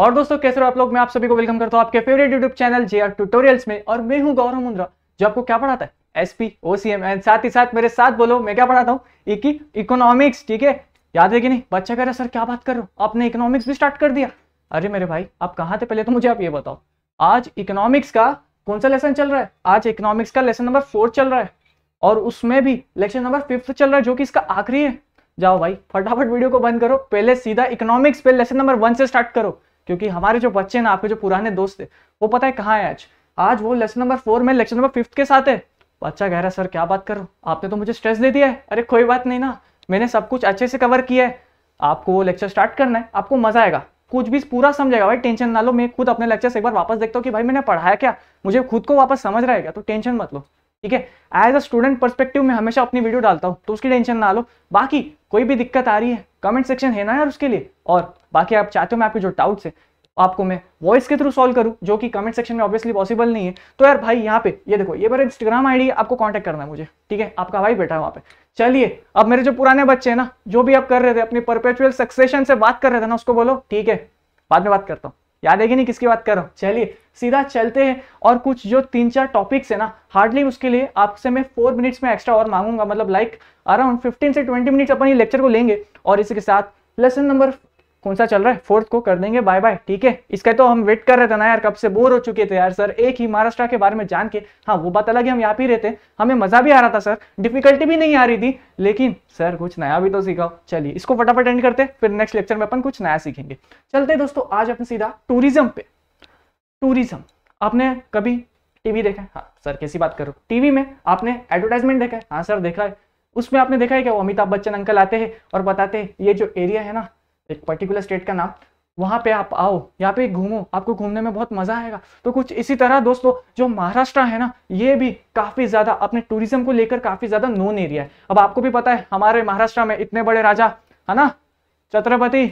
और दोस्तों कैसे हो आप लोग मैं आप सभी को वेलकम करता हूं आपके favourite YouTube channel J tutorials में और मैं हूं गौरव मुंद्रा जो आपको क्या पढ़ाता है एसपी ओसीएम एंड साथ ही साथ मेरे साथ बोलो मैं क्या पढ़ाता हूँ इकोनॉमिक्स ठीक है याद है कि नहीं बच्चा कह रहे सर क्या बात कर रहे हो आपने इकोनॉमिक्स भी स्टार्ट कर दिया अरे मेरे भाई आप कहाँ थे पहले तो मुझे आप ये बताओ आज इकोनॉमिक्स का कौन सा लेसन चल रहा है आज इकोनॉमिक्स का लेसन नंबर फोर्थ चल रहा है और उसमें भी लेक्चर नंबर फिफ्थ चल रहा है जो कि इसका आखिरी है जाओ भाई फटाफट वीडियो को बंद करो पहले सीधा इकोनॉमिक्स पे लेसन नंबर वन से स्टार्ट करो क्योंकि हमारे जो बच्चे हैं ना आपके जो पुराने दोस्त थे वो पता है कहाँ है आज आज वो लेसन नंबर फोर में लेक्चर नंबर फिफ्थ के साथ है बच्चा कह रहा है सर क्या बात करो आपने तो मुझे स्ट्रेस दे दिया है अरे कोई बात नहीं ना मैंने सब कुछ अच्छे से कवर किया है आपको वो लेक्चर स्टार्ट करना है आपको मजा आएगा कुछ भी पूरा समझेगा भाई टेंशन ना लो मैं खुद अपने लेक्चर एक बार वापस देखता हूँ कि भाई मैंने पढ़ाया क्या मुझे खुद को वापस समझ रहा है क्या तो टेंशन मत लो ठीक है एज अ स्टूडेंट परस्पेक्टिव में हमेशा अपनी वीडियो डालता हूँ तो उसकी टेंशन ना लो बाकी कोई भी दिक्कत आ रही है कमेंट सेक्शन है ना यार उसके लिए और बाकी आप चाहते हो मैं आपके जो डाउट्स है आपको मैं वॉइस के थ्रू सॉल्व करूँ जो कि कमेंट सेक्शन में ऑब्वियसली पॉसिबल नहीं है तो यार भाई यहाँ पे ये देखो ये मेरा इंस्टाग्राम आईडी है आपको कांटेक्ट करना है मुझे ठीक है आपका भाई बैठा है वहाँ पे चलिए अब मेरे जो पुराने बच्चे हैं ना जो भी आप कर रहे थे अपनी परपेचुअल सक्सेशन से बात कर रहे थे ना उसको बोलो ठीक है बाद में बात करता हूँ याद है कि नहीं किसकी बात कर रहा हूँ चलिए सीधा चलते हैं और कुछ जो तीन चार टॉपिक्स है ना हार्डली उसके लिए आपसे मैं फोर मिनट्स में एक्स्ट्रा और मांगूंगा मतलब लाइक अराउंड फिफ्टीन से ट्वेंटी मिनट्स अपन ये लेक्चर को लेंगे और इसी के साथ लेसन नंबर कौन सा चल रहा है फोर्थ को कर देंगे बाय बाय ठीक है इसका तो हम वेट कर रहे थे ना यार कब से बोर हो चुके थे यार सर एक ही महाराष्ट्र के बारे में जान के हाँ वो बात अलग है हम यहाँ पे रहते हमें मजा भी आ रहा था सर डिफिकल्टी भी नहीं आ रही थी लेकिन सर कुछ नया भी तो सीखाओ चलिए इसको फटाफट एंड करते फिर नेक्स्ट लेक्चर में अपन कुछ नया सीखेंगे चलते दोस्तों आज अपन सीधा टूरिज्म पे टूरिज्म आपने कभी टीवी देखा है हाँ सर कैसी बात करो टीवी में आपने एडवर्टाइजमेंट देखा है हाँ सर देखा है उसमें आपने देखा है क्या वो अमिताभ बच्चन अंकल आते हैं और बताते हैं ये जो एरिया है ना एक पर्टिकुलर स्टेट का नाम वहाँ पे आप आओ यहाँ पे घूमो आपको घूमने में बहुत मज़ा आएगा तो कुछ इसी तरह दोस्तों जो महाराष्ट्र है ना ये भी काफ़ी ज़्यादा अपने टूरिज्म को लेकर काफ़ी ज़्यादा नोन एरिया है अब आपको भी पता है हमारे महाराष्ट्र में इतने बड़े राजा है ना छत्रपति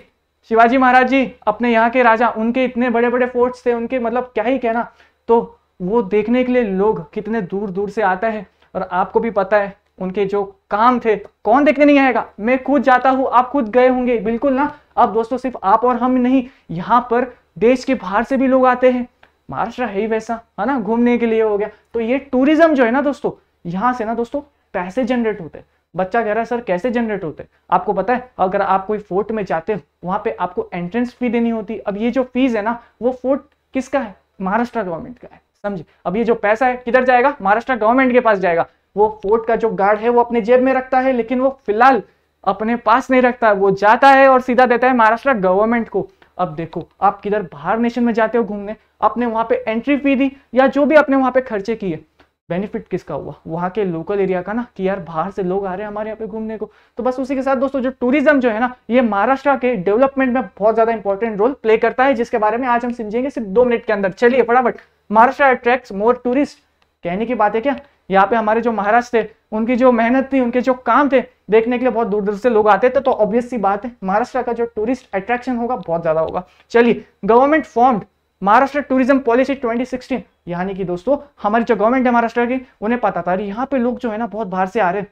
शिवाजी महाराज जी अपने यहाँ के राजा उनके इतने बड़े बड़े फोर्ट्स थे उनके मतलब क्या ही कहना तो वो देखने के लिए लोग कितने दूर दूर से आता है और आपको भी पता है उनके जो काम थे कौन देखने नहीं आएगा मैं खुद जाता हूँ आप खुद गए होंगे बिल्कुल ना अब दोस्तों सिर्फ आप और हम नहीं यहाँ पर देश के बाहर से भी लोग आते हैं महाराष्ट्र है ही वैसा है ना घूमने के लिए हो गया तो ये टूरिज्म जो है ना दोस्तों यहाँ से ना दोस्तों पैसे जनरेट होते हैं बच्चा कह रहा है सर कैसे जनरेट होते हैं आपको पता है अगर आप कोई फोर्ट में जाते हो वहाँ पे आपको एंट्रेंस फी देनी होती अब ये जो फीस है ना वो फोर्ट किसका है महाराष्ट्र गवर्नमेंट का है समझे अब ये जो पैसा है किधर जाएगा महाराष्ट्र गवर्नमेंट के पास जाएगा वो फोर्ट का जो गार्ड है वो अपने जेब में रखता है लेकिन वो फिलहाल अपने पास नहीं रखता वो जाता है और सीधा देता है महाराष्ट्र गवर्नमेंट को अब देखो आप किधर बाहर नेशन में जाते हो घूमने आपने वहां पे एंट्री फी दी या जो भी आपने वहां पे खर्चे किए बेनिफिट किसका हुआ वहां के लोकल एरिया का ना कि यार बाहर से लोग आ रहे हैं हमारे यहाँ पे घूमने को तो बस उसी के साथ दोस्तों जो टूरिज्म जो है ना ये महाराष्ट्र के डेवलपमेंट में बहुत ज्यादा इंपॉर्टेंट रोल प्ले करता है जिसके बारे में आज हम समझेंगे सिर्फ दो मिनट के अंदर चलिए फटाफट महाराष्ट्र अट्रैक्ट मोर टूरिस्ट कहने की बात है क्या यहाँ पे हमारे जो महाराष्ट्र थे उनकी जो मेहनत थी उनके जो काम थे देखने के लिए बहुत दूर दूर से लोग आते थे तो ऑब्वियस तो सी बात है महाराष्ट्र का जो टूरिस्ट अट्रैक्शन होगा बहुत ज्यादा होगा चलिए government formed Maharashtra tourism policy 2016 यानी कि दोस्तों हमारी जो गवर्नमेंट है महाराष्ट्र की उन्हें पता था यहाँ पे लोग जो है ना बहुत बाहर से आ रहे हैं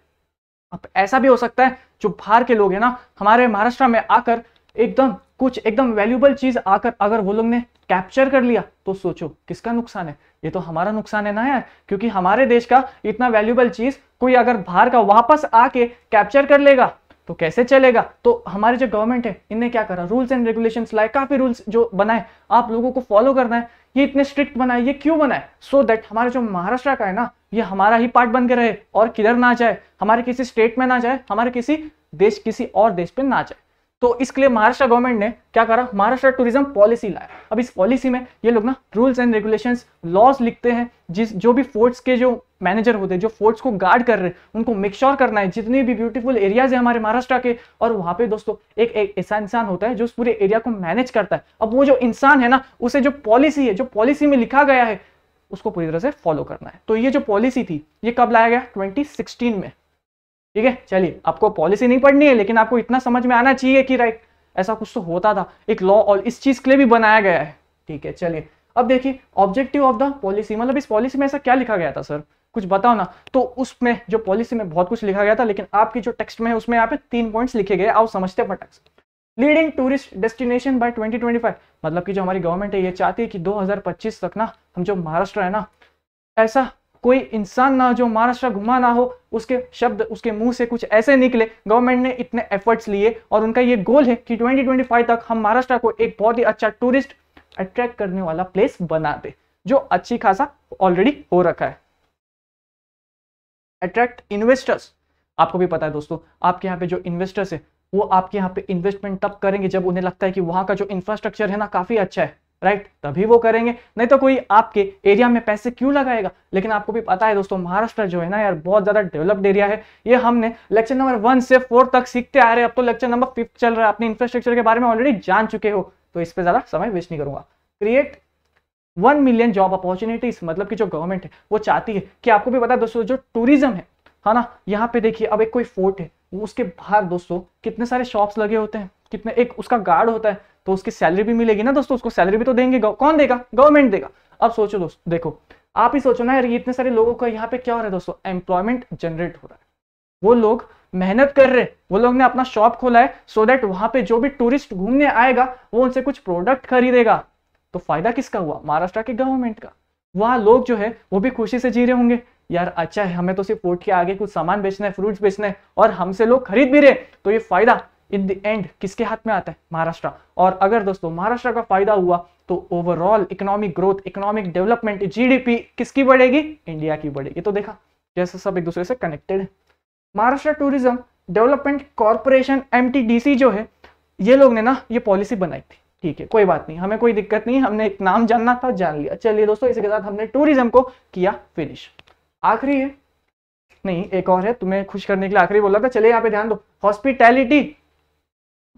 अब ऐसा भी हो सकता है जो बाहर के लोग है ना हमारे महाराष्ट्र में आकर एकदम कुछ एकदम वैल्यूबल चीज आकर अगर वो लोग ने कैप्चर कर लिया तो सोचो किसका नुकसान है ये तो हमारा नुकसान है ना यार क्योंकि हमारे देश का इतना वैल्यूबल चीज कोई अगर बाहर का वापस आके कैप्चर कर लेगा तो कैसे चलेगा तो हमारे जो गवर्नमेंट है इनने क्या करा रूल्स एंड रेगुलेशन लाए काफी रूल्स जो बनाए आप लोगों को फॉलो करना है ये इतने स्ट्रिक्ट बनाए ये क्यों बनाए सो दैट हमारे जो महाराष्ट्र का है ना ये हमारा ही पार्ट बन के रहे और किधर ना जाए हमारे किसी स्टेट में ना जाए हमारे किसी देश किसी और देश पे ना जाए तो इसके लिए महाराष्ट्र गवर्नमेंट ने क्या करा महाराष्ट्र टूरिज्म पॉलिसी लाया अब इस पॉलिसी में ये लोग ना रूल्स एंड रेगुलेशंस लॉज लिखते हैं जिस जो भी फोर्ट्स के जो मैनेजर होते हैं जो फोर्ट्स को गार्ड कर रहे हैं उनको मेक करना है जितने भी ब्यूटीफुल एरियाज है हमारे महाराष्ट्र के और वहां पे दोस्तों एक एक ऐसा इंसान होता है जो उस पूरे एरिया को मैनेज करता है अब वो जो इंसान है ना उसे जो पॉलिसी है जो पॉलिसी में लिखा गया है उसको पूरी तरह से फॉलो करना है तो ये जो पॉलिसी थी ये कब लाया गया ट्वेंटी में ठीक है चलिए आपको पॉलिसी नहीं पढ़नी है लेकिन आपको इतना समझ में आना चाहिए कि राइट ऐसा कुछ तो होता था एक लॉ और इस चीज के लिए भी बनाया गया है ठीक है चलिए अब देखिए ऑब्जेक्टिव ऑफ द पॉलिसी मतलब इस पॉलिसी में ऐसा क्या लिखा गया था सर कुछ बताओ ना तो उसमें जो पॉलिसी में बहुत कुछ लिखा गया था लेकिन आपकी जो टेक्स्ट में है उसमें यहाँ पे तीन पॉइंट्स लिखे गए आओ समझते हैं पटक लीडिंग टूरिस्ट डेस्टिनेशन बाय 2025 मतलब कि जो हमारी गवर्नमेंट है ये चाहती है कि 2025 तक ना हम जो महाराष्ट्र है ना ऐसा कोई इंसान ना जो महाराष्ट्र घुमा ना हो उसके शब्द उसके मुंह से कुछ ऐसे निकले गवर्नमेंट ने इतने एफर्ट्स लिए और उनका ये गोल है कि 2025 तक हम महाराष्ट्र को एक बहुत ही अच्छा टूरिस्ट अट्रैक्ट करने वाला प्लेस बना दे जो अच्छी खासा ऑलरेडी हो रखा है अट्रैक्ट इन्वेस्टर्स आपको भी पता है दोस्तों आपके यहाँ पे जो इन्वेस्टर्स है वो आपके यहाँ पे इन्वेस्टमेंट तब करेंगे जब उन्हें लगता है कि वहां का जो इंफ्रास्ट्रक्चर है ना काफी अच्छा है राइट तभी वो करेंगे नहीं तो कोई आपके एरिया में पैसे क्यों लगाएगा लेकिन आपको भी पता है दोस्तों महाराष्ट्र जो है ना यार बहुत ज्यादा डेवलप्ड एरिया है ये हमने लेक्चर नंबर वन से फोर तक सीखते आ रहे हैं अब तो लेक्चर नंबर फिफ्थ चल रहा है अपने इंफ्रास्ट्रक्चर के बारे में ऑलरेडी जान चुके हो तो इस पर ज्यादा समय वेस्ट नहीं करूंगा create one million job opportunities मतलब की जो गवर्नमेंट है वो चाहती है कि आपको भी पता है दोस्तों जो टूरिज्म है ना यहाँ पे देखिए अब एक कोई फोर्ट है उसके बाहर दोस्तों कितने सारे शॉप्स लगे होते हैं कितने एक उसका गार्ड होता है तो उसकी सैलरी भी मिलेगी ना दोस्तों उसको सैलरी भी तो देंगे कौन देगा गवर्नमेंट देगा अब सोचो दोस्तों देखो आप ही सोचो ना यार इतने सारे लोगों का यहाँ पे क्या हो रहा है दोस्तों एम्प्लॉयमेंट जनरेट हो रहा है वो लोग मेहनत कर रहे वो लोग ने अपना शॉप खोला है सो देट वहां पे जो भी टूरिस्ट घूमने आएगा वो उनसे कुछ प्रोडक्ट खरीदेगा तो फायदा किसका हुआ महाराष्ट्र के गवर्नमेंट का वहाँ लोग जो है वो भी खुशी से जी रहे होंगे यार अच्छा है हमें तो सिर्फ पोर्ट के आगे कुछ सामान बेचना है फ्रूट्स बेचना है और हमसे लोग खरीद भी रहे तो ये फायदा इन द एंड किसके हाथ में आता है महाराष्ट्र और अगर दोस्तों महाराष्ट्र का फायदा हुआ तो overall economic growth economic development GDP किसकी बढ़ेगी इंडिया की बढ़ेगी तो देखा जैसे सब एक दूसरे से कनेक्टेड है Maharashtra tourism development corporation M जो है ये लोग ने ना ये पॉलिसी बनाई थी ठीक है कोई बात नहीं हमें कोई दिक्कत नहीं हमने एक नाम जानना था जान लिया चलिए दोस्तों इसी के साथ हमने टूरिज्म को किया फिनिश आखिरी है नहीं एक और है तुम्हें खुश करने के लिए आखिरी बोला था चलिए यहाँ पे ध्यान दो हॉस्पिटैलिटी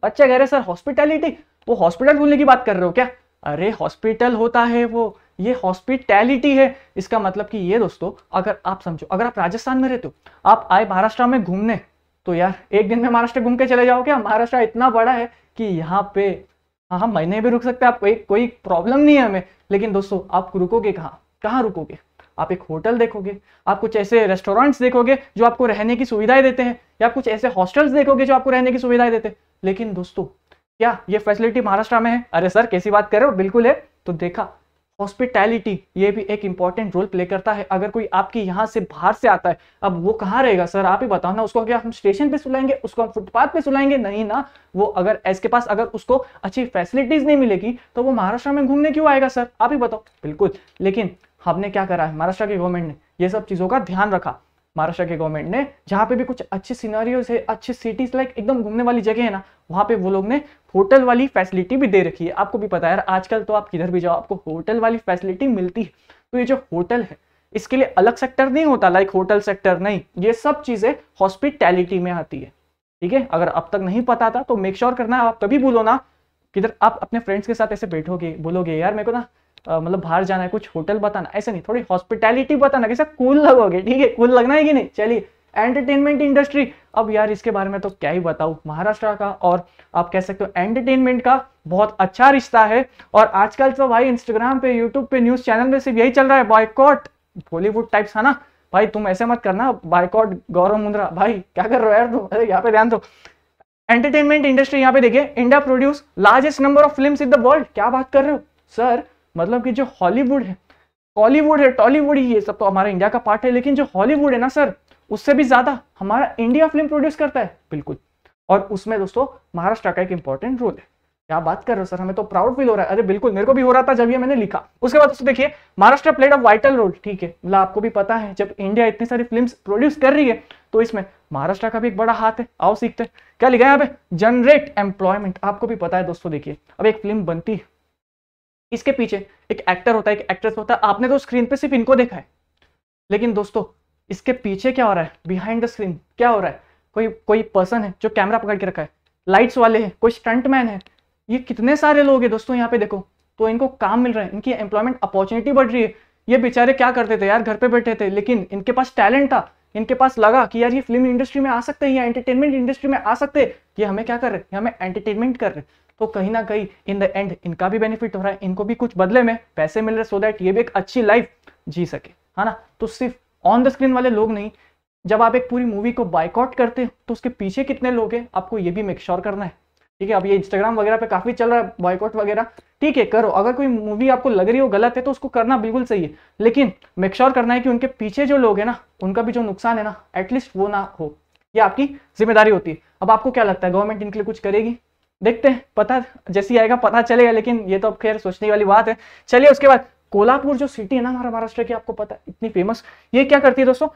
बच्चे अच्छा, कह रहे सर हॉस्पिटैलिटी वो हॉस्पिटल बोलने की बात कर रहे हो क्या अरे हॉस्पिटल होता है वो ये हॉस्पिटैलिटी है इसका मतलब कि ये दोस्तों अगर आप समझो अगर आप राजस्थान में रहते हो आप आए महाराष्ट्र में घूमने तो यार एक दिन में महाराष्ट्र घूम के चले जाओ क्या महाराष्ट्र इतना बड़ा है कि यहाँ पे हाँ हाँ महीने भी रुक सकते हैं आप एक कोई प्रॉब्लम नहीं है हमें लेकिन दोस्तों आप रुकोगे कहाँ कहाँ रुकोगे आप एक होटल देखोगे आप कुछ ऐसे रेस्टोरेंट्स देखोगे जो आपको रहने की सुविधाएं देते हैं या कुछ ऐसे हॉस्टल्स देखोगे जो आपको रहने की सुविधाएं देते हैं लेकिन दोस्तों क्या ये फैसिलिटी महाराष्ट्र में है अरे सर कैसी बात कर रहे हो बिल्कुल है तो देखा हॉस्पिटैलिटी ये भी एक इंपॉर्टेंट रोल प्ले करता है अगर कोई आपकी यहाँ से बाहर से आता है अब वो कहाँ रहेगा सर आप ही बताओ ना उसको क्या हम स्टेशन पे सुलाएंगे उसको हम फुटपाथ पे सुलाएंगे नहीं ना वो अगर इसके पास अगर उसको अच्छी फैसिलिटीज नहीं मिलेगी तो वो महाराष्ट्र में घूमने क्यों आएगा सर आप ही बताओ बिल्कुल लेकिन हमने क्या करा है महाराष्ट्र की गवर्नमेंट ने ये सब चीज़ों का ध्यान रखा महाराष्ट्र के गवर्नमेंट ने जहाँ पे भी कुछ अच्छे सीनारियोज है अच्छे सिटीज लाइक एकदम घूमने वाली जगह है ना वहाँ पे वो लोग ने होटल वाली फैसिलिटी भी दे रखी है आपको भी पता है आजकल तो आप किधर भी जाओ आपको होटल वाली फैसिलिटी मिलती है तो ये जो होटल है इसके लिए अलग सेक्टर नहीं होता लाइक होटल सेक्टर नहीं ये सब चीज़ें हॉस्पिटैलिटी में आती है ठीक है अगर अब तक नहीं पता था तो मेक श्योर sure करना आप कभी बोलो ना किधर आप अपने फ्रेंड्स के साथ ऐसे बैठोगे बोलोगे यार मेरे को ना मतलब बाहर जाना है कुछ होटल बताना ऐसा नहीं थोड़ी हॉस्पिटैलिटी बताना कैसा कूल लगोगे ठीक है कूल लगना है कि नहीं चलिए एंटरटेनमेंट इंडस्ट्री अब यार इसके बारे में तो क्या ही बताऊँ महाराष्ट्र का और आप कह सकते हो एंटरटेनमेंट का बहुत अच्छा रिश्ता है और आजकल तो भाई इंस्टाग्राम पे यूट्यूब पे न्यूज़ चैनल में सिर्फ यही चल रहा है बॉयकॉट बॉलीवुड टाइप्स है ना भाई तुम ऐसे मत करना बायकॉट गौरव मुंद्रा भाई क्या कर रहे हो यार तुम अरे यहाँ पे ध्यान दो एंटरटेनमेंट इंडस्ट्री यहाँ पे देखिए India produce largest number of film in the world क्या बात कर रहे हो सर मतलब कि जो हॉलीवुड है कॉलीवुड है टॉलीवुड ही ये सब तो हमारा इंडिया का पार्ट है लेकिन जो हॉलीवुड है ना सर उससे भी ज्यादा हमारा इंडिया फिल्म प्रोड्यूस करता है बिल्कुल और उसमें दोस्तों महाराष्ट्र का एक इंपॉर्टेंट रोल है क्या बात कर रहे हो सर हमें तो प्राउड फील हो रहा है अरे बिल्कुल मेरे को भी हो रहा था जब ये मैंने लिखा उसके बाद देखिए Maharashtra played a vital role ठीक है मतलब आपको भी पता है जब इंडिया इतनी सारी फिल्म्स प्रोड्यूस कर रही है तो इसमें महाराष्ट्र का भी एक बड़ा हाथ है आओ सीखते हैं क्या लिखा है यहाँ पे जनरेट एम्प्लॉयमेंट आपको भी पता है दोस्तों देखिए अब एक फिल्म बनती है इसके पीछे एक एक्टर होता है एक एक्ट्रेस होता है आपने तो स्क्रीन पे सिर्फ इनको देखा है लेकिन दोस्तों इसके पीछे क्या हो रहा है बिहाइंड द स्क्रीन क्या हो रहा है कोई कोई पर्सन है जो कैमरा पकड़ के रखा है लाइट्स वाले हैं कोई स्टंटमैन है ये कितने सारे लोग हैं दोस्तों यहाँ पे देखो तो इनको काम मिल रहा है इनकी एम्प्लॉयमेंट अपॉर्चुनिटी बढ़ रही है ये बेचारे क्या करते थे यार घर पर बैठे थे लेकिन इनके पास टैलेंट था इनके पास लगा कि यार ये फिल्म इंडस्ट्री में आ सकते हैं या एंटरटेनमेंट इंडस्ट्री में आ सकते हैं ये हमें क्या कर रहे हैं हमें एंटरटेनमेंट कर रहे हैं तो कहीं ना कहीं इन द एंड इनका भी बेनिफिट हो रहा है इनको भी कुछ बदले में पैसे मिल रहे सो दैट ये भी एक अच्छी लाइफ जी सके है ना तो सिर्फ ऑन द स्क्रीन वाले लोग नहीं जब आप एक पूरी मूवी को बाइकआउट करते हो तो उसके पीछे कितने लोग हैं आपको ये भी मेक श्योर करना है ठीक है अब ये इंस्टाग्राम वगैरह पे काफी चल रहा है बॉयकॉट वगैरह ठीक है करो अगर कोई मूवी आपको लग रही हो गलत है तो उसको करना बिल्कुल सही है लेकिन मेक श्योर करना है कि उनके पीछे जो लोग है ना उनका भी जो नुकसान है ना एटलीस्ट वो ना हो ये आपकी जिम्मेदारी होती है अब आपको क्या लगता है गवर्नमेंट इनके लिए कुछ करेगी देखते हैं पता जैसे आएगा पता चलेगा लेकिन ये तो अब खैर सोचने वाली बात है चलिए उसके बाद कोल्हापुर जो सिटी है ना हमारा महाराष्ट्र की आपको पता है इतनी फेमस ये क्या करती है दोस्तों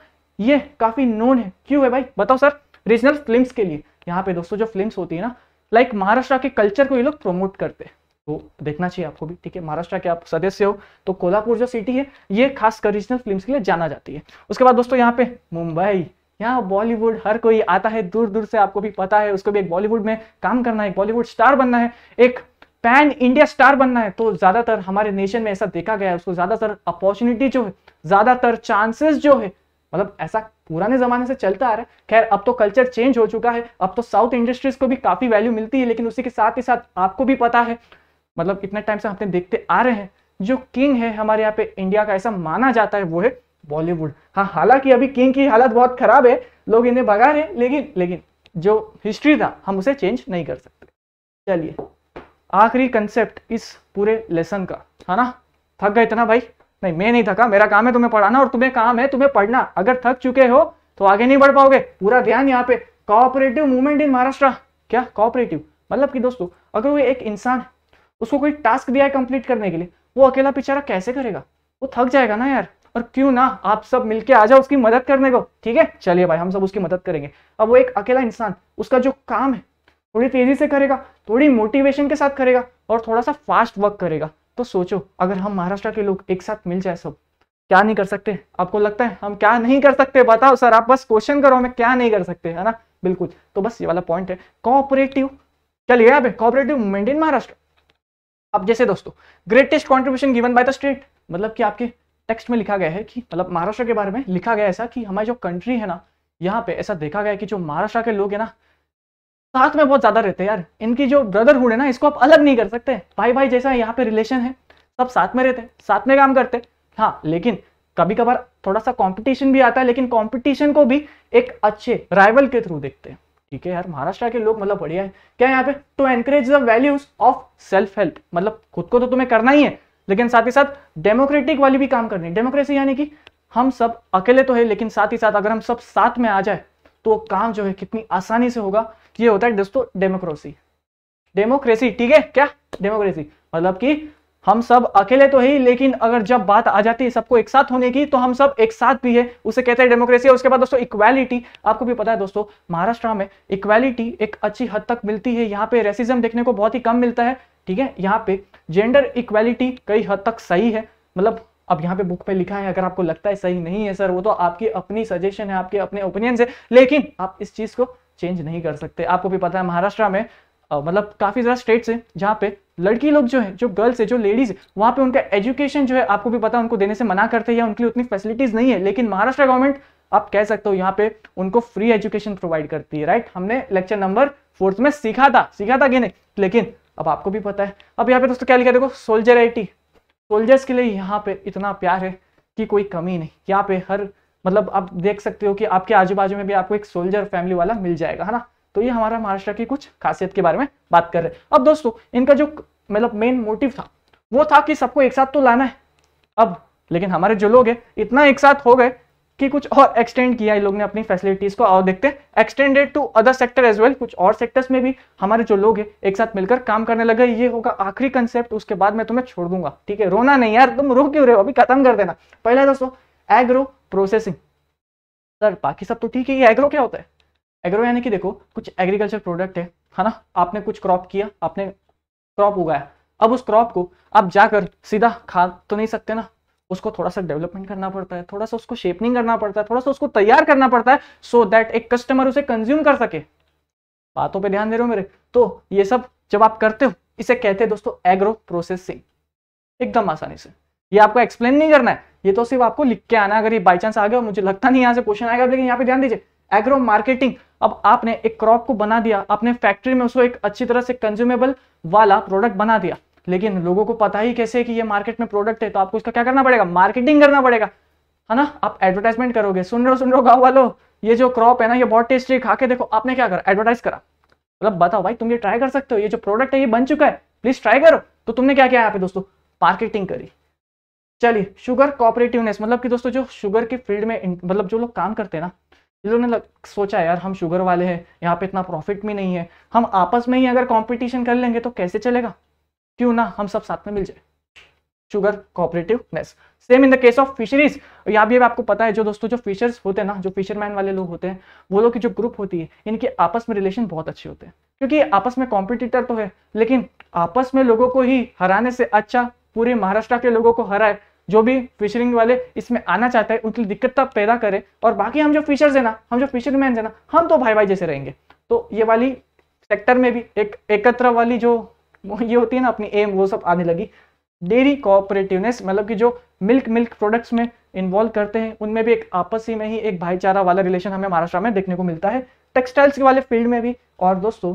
ये काफी नोन है क्यों है भाई बताओ सर रीजनल फिल्म के लिए यहाँ पे दोस्तों जो फिल्म होती है ना लाइक महाराष्ट्र के कल्चर को ये लोग प्रमोट करते हैं तो देखना चाहिए आपको भी ठीक है महाराष्ट्र के आप सदस्य हो तो कोल्हापुर जो सिटी है ये खासकर रीजनल फिल्म्स के लिए जाना जाती है उसके बाद दोस्तों यहाँ पे मुंबई यहाँ बॉलीवुड हर कोई आता है दूर दूर से आपको भी पता है उसको भी एक बॉलीवुड में काम करना है बॉलीवुड स्टार बनना है एक पैन इंडिया स्टार बनना है तो ज्यादातर हमारे नेशन में ऐसा देखा गया है उसको ज्यादातर अपॉर्चुनिटी जो है ज्यादातर चांसेस जो है मतलब ऐसा पुराने जमाने से चलता आ रहा है खैर अब तो कल्चर चेंज हो चुका है अब तो साउथ इंडस्ट्रीज को भी काफी वैल्यू मिलती है लेकिन उसी के साथ ही साथ आपको भी पता है मतलब इतने टाइम से हमने देखते आ रहे हैं जो किंग है हमारे यहाँ पे इंडिया का ऐसा माना जाता है वो है बॉलीवुड हाँ हालांकि अभी किंग की हालत बहुत खराब है लोग इन्हें भगा रहे हैं लेकिन लेकिन जो हिस्ट्री था हम उसे चेंज नहीं कर सकते चलिए आखिरी कंसेप्ट इस पूरे लेसन का है ना थक गए इतना भाई नहीं मैं नहीं थका मेरा काम है तुम्हें पढ़ाना और तुम्हें काम है तुम्हें पढ़ना अगर थक चुके हो तो आगे नहीं बढ़ पाओगे पूरा ध्यान यहाँ पे कॉपरेटिव मूवमेंट इन महाराष्ट्र क्या कॉपरेटिव मतलब कि दोस्तों अगर वो एक इंसान उसको कोई टास्क दिया है कंप्लीट करने के लिए वो अकेला बेचारा कैसे करेगा वो थक जाएगा ना यार और क्यों ना आप सब मिलके आ जाओ उसकी मदद करने को ठीक है चलिए भाई हम सब उसकी मदद करेंगे अब वो एक अकेला इंसान उसका जो काम है थोड़ी तेजी से करेगा थोड़ी मोटिवेशन के साथ करेगा और थोड़ा सा फास्ट वर्क करेगा तो सोचो अगर हम महाराष्ट्र के लोग एक साथ मिल जाए सब क्या नहीं कर सकते आपको लगता है हम क्या नहीं कर सकते बताओ सर आप बस क्वेश्चन करो हमें क्या नहीं कर सकते है ना बिल्कुल तो बस ये वाला पॉइंट है कॉपरेटिव चलिए आप पे मूवमेंट इन महाराष्ट्र अब जैसे दोस्तों greatest contribution given by the state मतलब कि आपके टेक्स्ट में लिखा गया है कि मतलब महाराष्ट्र के बारे में लिखा गया ऐसा कि हमारी जो कंट्री है ना यहाँ पे ऐसा देखा गया कि जो महाराष्ट्र के लोग है ना साथ में बहुत ज्यादा रहते हैं यार इनकी जो ब्रदरहुड है ना इसको आप अलग नहीं कर सकते भाई भाई जैसा यहाँ पे रिलेशन है सब साथ में रहते हैं साथ में काम करते हाँ लेकिन कभी कभार थोड़ा सा कॉम्पिटिशन भी आता है लेकिन कॉम्पिटिशन को भी एक अच्छे राइवल के थ्रू देखते हैं ठीक है यार महाराष्ट्र के लोग मतलब बढ़िया है क्या यहाँ पे to encourage the values of self help मतलब खुद को तो तुम्हें करना ही है लेकिन साथ ही साथ डेमोक्रेटिक वाली भी काम करनी है डेमोक्रेसी यानी कि हम सब अकेले तो है लेकिन साथ ही साथ अगर हम सब साथ में आ जाए तो काम जो है कितनी आसानी से होगा ये होता है दोस्तों डेमोक्रेसी डेमोक्रेसी ठीक है क्या डेमोक्रेसी मतलब कि हम सब अकेले तो ही लेकिन अगर जब बात आ जाती है सबको एक साथ होने की तो हम सब एक साथ भी है उसे कहते हैं डेमोक्रेसी है उसके बाद दोस्तों इक्वालिटी आपको भी पता है दोस्तों महाराष्ट्र में इक्वालिटी एक अच्छी हद तक मिलती है यहाँ पे रेसिज्म देखने को बहुत ही कम मिलता है ठीक है यहाँ पे जेंडर इक्वेलिटी कई हद तक सही है मतलब अब यहाँ पे बुक पे लिखा है अगर आपको लगता है सही नहीं है सर वो तो आपकी अपनी सजेशन है आपके अपने ओपिनियन से लेकिन आप इस चीज़ को चेंज नहीं कर सकते आपको भी पता है महाराष्ट्र में मतलब काफ़ी ज़्यादा स्टेट्स हैं जहाँ पे लड़की लोग जो है जो गर्ल्स है जो लेडीज़ है वहाँ पे उनका एजुकेशन जो है आपको भी पता है उनको देने से मना करते हैं या उनके लिए उतनी फैसिलिटीज़ नहीं है लेकिन महाराष्ट्र गवर्नमेंट आप कह सकते हो यहाँ पे उनको फ्री एजुकेशन प्रोवाइड करती है राइट हमने लेक्चर नंबर फोर्थ में सीखा था सीखा था कि नहीं लेकिन अब आपको भी पता है अब यहाँ पे दोस्तों क्या लिखा देखो सोल्जर आई सोल्जर्स के लिए यहाँ पे इतना प्यार है कि कोई कमी नहीं यहाँ पे हर मतलब आप देख सकते हो कि आपके आजू बाजू में भी आपको एक सोल्जर फैमिली वाला मिल जाएगा है ना तो ये हमारा महाराष्ट्र की कुछ खासियत के बारे में बात कर रहे हैं अब दोस्तों इनका जो मतलब मेन मोटिव था वो था कि सबको एक साथ तो लाना है अब लेकिन हमारे जो लोग हैं इतना एक साथ हो गए कि कुछ और एक्सटेंड किया इन लोग ने अपनी फैसिलिटीज को आओ देखते हैं extended to other sector as well कुछ और सेक्टर्स में भी हमारे जो लोग हैं एक साथ मिलकर काम करने लगे ये होगा आखिरी कंसेप्ट उसके बाद मैं तुम्हें छोड़ दूंगा ठीक है रोना नहीं यार तुम रो क्यों रहे हो अभी खत्म कर देना पहला दोस्तों एग्रो प्रोसेसिंग सर बाकी सब तो ठीक है ये एग्रो क्या होता है एग्रो यानी कि देखो कुछ एग्रीकल्चर प्रोडक्ट है है ना आपने कुछ क्रॉप किया आपने क्रॉप उगाया अब उस क्रॉप को आप जाकर सीधा खा तो नहीं सकते ना उसको थोड़ा सा डेवलपमेंट करना पड़ता है थोड़ा सा उसको शेपनिंग करना पड़ता है थोड़ा सा उसको तैयार करना पड़ता है सो so दैट एक कस्टमर उसे कंज्यूम कर सके बातों पे ध्यान दे रहे हो मेरे तो ये सब जब आप करते हो इसे कहते हैं दोस्तों एग्रो प्रोसेसिंग एकदम आसानी से ये आपको एक्सप्लेन नहीं करना है ये तो सिर्फ आपको लिख के आना अगर ये बाई चांस आ गया मुझे लगता नहीं यहाँ से क्वेश्चन आएगा लेकिन यहाँ पे ध्यान दीजिए एग्रो मार्केटिंग अब आपने एक क्रॉप को बना दिया आपने फैक्ट्री में उसको एक अच्छी तरह से कंज्यूमेबल वाला प्रोडक्ट बना दिया लेकिन लोगों को पता ही कैसे कि ये मार्केट में प्रोडक्ट है तो आपको इसका क्या करना पड़ेगा मार्केटिंग करना पड़ेगा है ना आप एडवर्टाइजमेंट करोगे सुन रहे हो सुन रहे हो गाँव वालों ये जो क्रॉप है ना ये बहुत टेस्टी खा के देखो आपने क्या करा एडवर्टाइज करा मतलब बताओ भाई तुम ये ट्राई कर सकते हो ये जो प्रोडक्ट है ये बन चुका है प्लीज ट्राई करो तो तुमने क्या किया यहाँ पे दोस्तों मार्केटिंग करी चलिए शुगर कॉपरेटिवनेस मतलब कि दोस्तों जो शुगर के फील्ड में मतलब जो लोग काम करते हैं ना जिन्होंने सोचा यार हम शुगर वाले हैं यहाँ पे इतना प्रॉफिट भी नहीं है हम आपस में ही अगर कॉम्पिटिशन कर लेंगे तो कैसे चलेगा क्यों ना हम सब साथ में मिल जाए sugar cooperatives same in the case of fisheries यहाँ भी आपको पता है जो दोस्तों जो फिशर्स होते हैं ना जो फिशरमैन वाले लोग होते हैं वो लोग की जो ग्रुप होती है इनके आपस में रिलेशन बहुत अच्छे होते हैं क्योंकि आपस में कॉम्पिटिटर तो है लेकिन आपस में लोगों को ही हराने से अच्छा पूरे महाराष्ट्र के लोगों को हराए जो भी फिशरिंग वाले इसमें आना चाहता है उनकी दिक्कत पैदा करे और बाकी हम जो फिशर्स है ना हम जो फिशरमैन है ना हम तो भाई भाई जैसे रहेंगे तो ये वाली सेक्टर में भी एक एकत्र वाली जो ये होती है ना अपनी एम वो सब आने लगी डेयरी कोऑपरेटिवनेस मतलब कि जो मिल्क मिल्क प्रोडक्ट्स में इन्वॉल्व करते हैं उनमें भी एक आपसी में ही एक भाईचारा वाला रिलेशन हमें महाराष्ट्र में देखने को मिलता है टेक्सटाइल्स के वाले फील्ड में भी और दोस्तों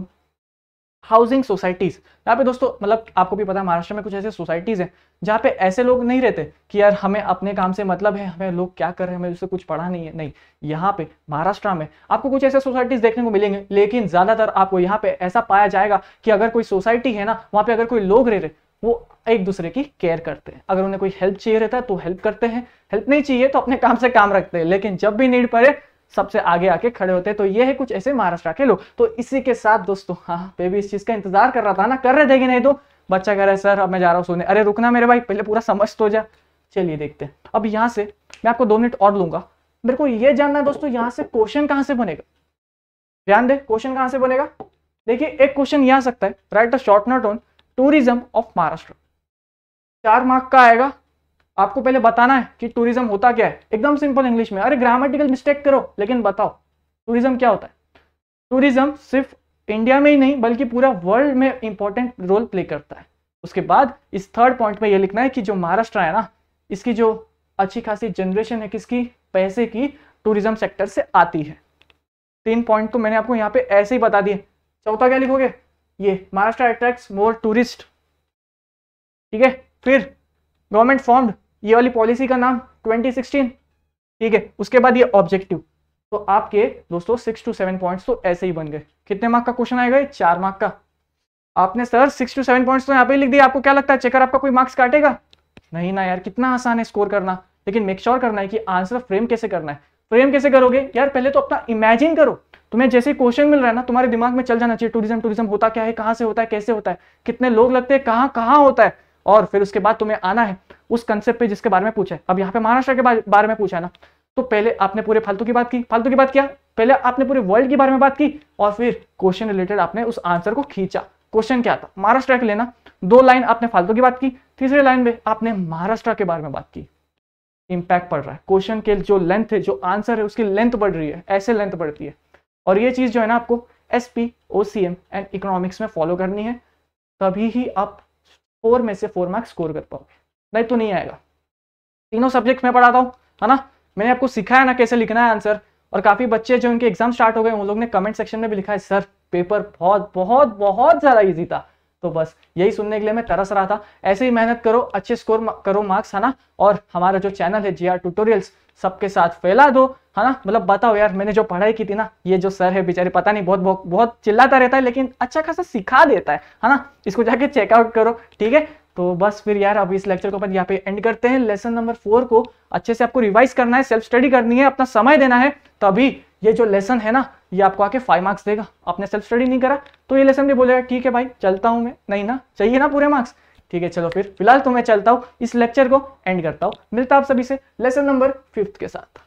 हाउसिंग सोसाइटीज़ यहाँ पे दोस्तों मतलब आपको भी पता है महाराष्ट्र में कुछ ऐसे सोसाइटीज़ हैं जहाँ पे ऐसे लोग नहीं रहते कि यार हमें अपने काम से मतलब है हमें लोग क्या कर रहे हैं हमें उससे कुछ पढ़ा नहीं है नहीं यहाँ पे महाराष्ट्र में आपको कुछ ऐसे सोसाइटीज़ देखने को मिलेंगे लेकिन ज़्यादातर आपको यहाँ पे ऐसा पाया जाएगा कि अगर कोई सोसाइटी है ना वहाँ पे अगर कोई लोग रह रहे वो एक दूसरे की केयर करते हैं अगर उन्हें कोई हेल्प चाहिए रहता है तो हेल्प करते हैं हेल्प नहीं चाहिए तो अपने काम से काम रखते हैं लेकिन जब भी नीड पड़े सबसे आगे आके खड़े होते हैं तो ये है कुछ ऐसे महाराष्ट्र के लोग तो इसी के साथ दोस्तों हाँ पे भी इस चीज़ का इंतजार कर रहा था ना कर रहे देगी नहीं तो बच्चा कह रहा है सर अब मैं जा रहा हूँ सोने अरे रुकना मेरे भाई पहले पूरा समझ तो जा चलिए देखते हैं अब यहाँ से मैं आपको दो मिनट और लूंगा मेरे को ये जानना है दोस्तों यहाँ से क्वेश्चन कहाँ से बनेगा ध्यान दे क्वेश्चन कहाँ से बनेगा देखिए एक क्वेश्चन यहाँ सकता है write the short note on tourism of Maharashtra चार मार्क का आएगा आपको पहले बताना है कि टूरिज्म होता क्या है एकदम सिंपल इंग्लिश में अरे ग्रामेटिकल मिस्टेक करो लेकिन बताओ टूरिज्म क्या होता है टूरिज्म सिर्फ इंडिया में ही नहीं बल्कि पूरा वर्ल्ड में इंपॉर्टेंट रोल प्ले करता है उसके बाद इस थर्ड पॉइंट में यह लिखना है कि जो महाराष्ट्र है ना इसकी जो अच्छी खासी जनरेशन है किसकी पैसे की टूरिज्म सेक्टर से आती है तीन पॉइंट तो मैंने आपको यहाँ पे ऐसे ही बता दिए चौथा क्या लिखोगे ये महाराष्ट्र अट्रैक्ट मोर टूरिस्ट ठीक है फिर गवर्नमेंट फॉर्म्ड ये वाली पॉलिसी का नाम 2016 ठीक है उसके बाद ये ऑब्जेक्टिव तो आपके दोस्तों सिक्स टू सेवन पॉइंट्स तो ऐसे ही बन गए कितने मार्क का क्वेश्चन आएगा चार मार्क का आपने sir six two seven points तो यहाँ पे लिख दिया आपको क्या लगता है चेकर आपका कोई मार्क्स काटेगा नहीं ना यार कितना आसान है स्कोर करना लेकिन मेक श्योर sure करना है कि आंसर फ्रेम कैसे करना है फ्रेम कैसे करोगे यार पहले तो अपना इमेजिन करो तुम्हें जैसे क्वेश्चन मिल रहा है ना तुम्हारे दिमाग में चल जाना चाहिए टूरिज्म टूरिज्म होता क्या है कहाँ से होता है कैसे होता है कितने लोग लगते हैं कहाँ कहाँ होता है और फिर उसके बाद तुम्हें आना है उस कंसेप्ट पे जिसके बारे में पूछा है अब यहाँ पे महाराष्ट्र के बारे, में पूछा है ना तो पहले आपने पूरे फालतू की बात की फालतू की बात किया पहले आपने पूरे वर्ल्ड के बारे में बात की और फिर क्वेश्चन रिलेटेड आपने उस आंसर को खींचा क्वेश्चन क्या था महाराष्ट्र के लेना दो लाइन आपने फालतू की बात की तीसरे लाइन में आपने महाराष्ट्र के बारे में बात की इम्पैक्ट पड़ रहा है क्वेश्चन के जो लेंथ है जो आंसर है उसकी लेंथ बढ़ रही है ऐसे लेंथ बढ़ती है और ये चीज़ जो है ना आपको S P O C M and economics में फॉलो करनी है तभी ही आप फोर में से फोर मार्क्स स्कोर कर पाओगे नहीं तो नहीं आएगा तीनों सब्जेक्ट मैं पढ़ाता हूँ है ना मैंने आपको सिखाया ना कैसे लिखना है आंसर और काफ़ी बच्चे जो उनके एग्जाम स्टार्ट हो गए उन लोग ने कमेंट सेक्शन में भी लिखा है सर पेपर बहुत बहुत बहुत ज़्यादा ईजी था तो बस यही सुनने के लिए मैं तरस रहा था ऐसे ही मेहनत करो अच्छे स्कोर करो मार्क्स है ना और हमारा जो चैनल है जी ट्यूटोरियल्स सबके साथ फैला दो है ना मतलब बताओ यार मैंने जो पढ़ाई की थी ना ये जो सर है बेचारे पता नहीं बहुत बहुत बहुत चिल्लाता रहता है लेकिन अच्छा खासा सिखा देता है है ना इसको जाके चेकआउट करो ठीक है तो बस फिर यार अब इस लेक्चर को अपन यहाँ पे एंड करते हैं लेसन नंबर फोर को अच्छे से आपको रिवाइज करना है सेल्फ स्टडी करनी है अपना समय देना है तभी ये जो लेसन है ना ये आपको आके फाइव मार्क्स देगा आपने सेल्फ स्टडी नहीं करा तो ये लेसन भी बोलेगा ठीक है भाई चलता हूँ मैं नहीं ना चाहिए ना पूरे मार्क्स ठीक है चलो फिर फिलहाल तो मैं चलता हूँ इस लेक्चर को एंड करता हूँ मिलता आप सभी से लेसन नंबर फिफ्थ के साथ